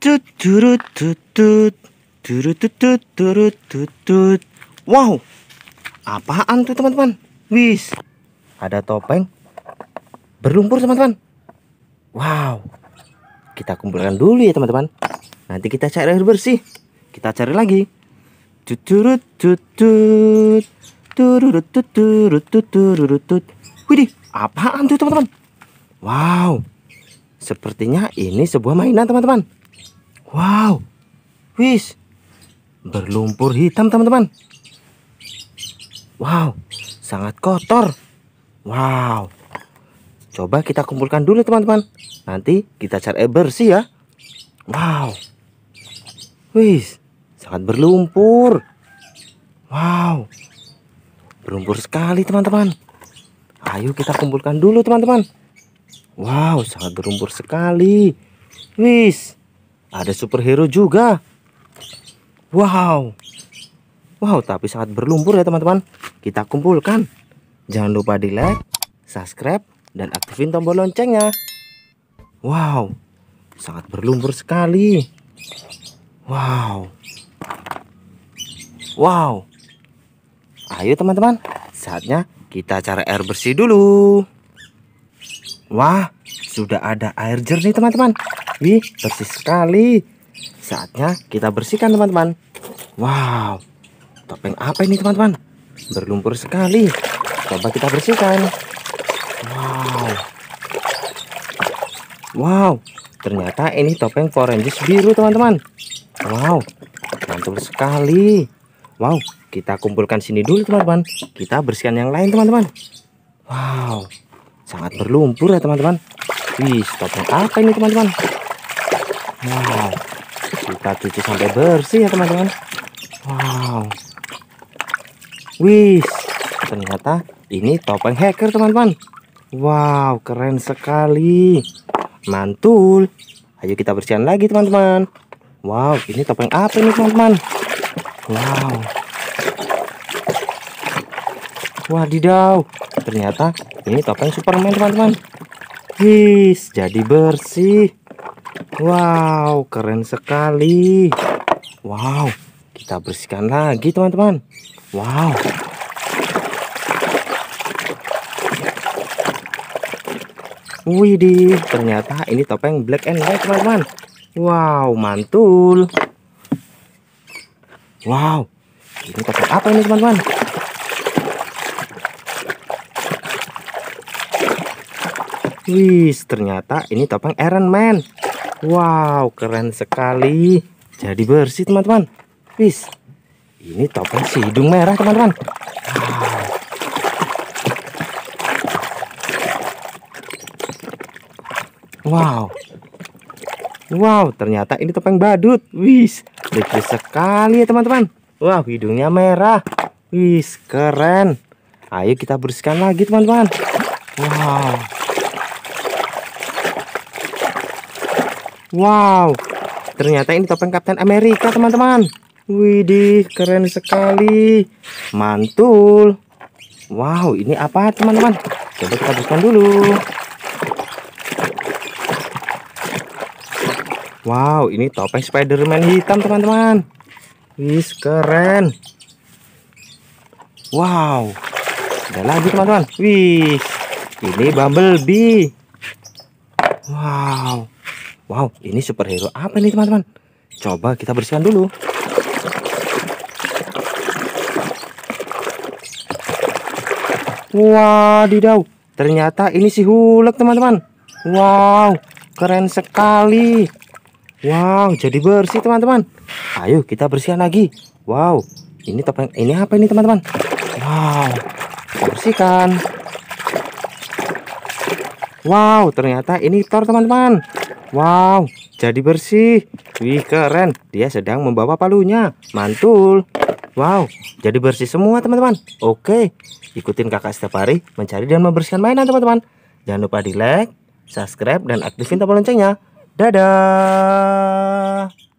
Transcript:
tut turut tutut turut tutut turut tutut wow apaan tuh teman-teman wis ada topeng berlumpur teman-teman wow kita kumpulkan dulu ya teman-teman nanti kita cari air bersih kita cari lagi tuturut tutut turut tuturut tuturut tutut widih apaan tuh teman-teman wow sepertinya ini sebuah mainan teman-teman Wow, wis berlumpur hitam teman-teman. Wow, sangat kotor. Wow, coba kita kumpulkan dulu teman-teman. Nanti kita cari bersih ya. Wow, wis sangat berlumpur. Wow, berlumpur sekali teman-teman. Ayo kita kumpulkan dulu teman-teman. Wow, sangat berlumpur sekali. Wis. Ada superhero juga. Wow. Wow, tapi sangat berlumpur ya teman-teman. Kita kumpulkan. Jangan lupa di like, subscribe, dan aktifin tombol loncengnya. Wow, sangat berlumpur sekali. Wow. Wow. Ayo teman-teman, saatnya kita cari air bersih dulu. Wah, sudah ada air jernih teman-teman. Wih, bersih sekali. Saatnya kita bersihkan teman-teman. Wow, topeng apa ini teman-teman? Berlumpur sekali. Coba kita bersihkan. Wow. Wow, ternyata ini topeng forensis biru teman-teman. Wow, mantul sekali. Wow, kita kumpulkan sini dulu teman-teman. Kita bersihkan yang lain teman-teman. Wow sangat berlumpur ya teman-teman wih topeng apa ini teman-teman wow kita cuci sampai bersih ya teman-teman wow wih ternyata ini topeng hacker teman-teman wow keren sekali mantul ayo kita bersihkan lagi teman-teman wow ini topeng apa ini teman-teman wow Wadidaw, ternyata ini topeng Superman teman-teman Wih, jadi bersih. Wow, keren sekali. Wow, kita bersihkan lagi teman-teman. Wow. Widih, ternyata ini topeng black and white teman-teman. Wow, mantul. Wow, ini topeng apa ini teman-teman? Wih, ternyata ini topeng Iron Man. Wow, keren sekali. Jadi bersih, teman-teman. Wis. Ini topeng si hidung merah, teman-teman. Wow. wow. ternyata ini topeng badut. Wis, lucu sekali ya, teman-teman. Wow, hidungnya merah. Wis, keren. Ayo kita bersihkan lagi, teman-teman. Wow. Wow, ternyata ini topeng Kapten Amerika, teman-teman. Widih, keren sekali. Mantul. Wow, ini apa, teman-teman? Coba kita buskan dulu. Wow, ini topeng Spider-Man hitam, teman-teman. Wih, keren. Wow. Ada lagi, teman-teman. Wis, ini Bumblebee. Wow. Wow, ini superhero apa ini teman-teman? Coba kita bersihkan dulu. Wah, didau. ternyata ini si hulek teman-teman. Wow, keren sekali. Wow, jadi bersih teman-teman. Ayo kita bersihkan lagi. Wow, ini topeng ini apa ini teman-teman? Wow, bersihkan. Wow, ternyata ini tor teman-teman. Wow, jadi bersih. Wih, keren. Dia sedang membawa palunya. Mantul. Wow, jadi bersih semua teman-teman. Oke, ikutin kakak setiap hari mencari dan membersihkan mainan teman-teman. Jangan lupa di like, subscribe, dan aktifin tombol loncengnya. Dadah.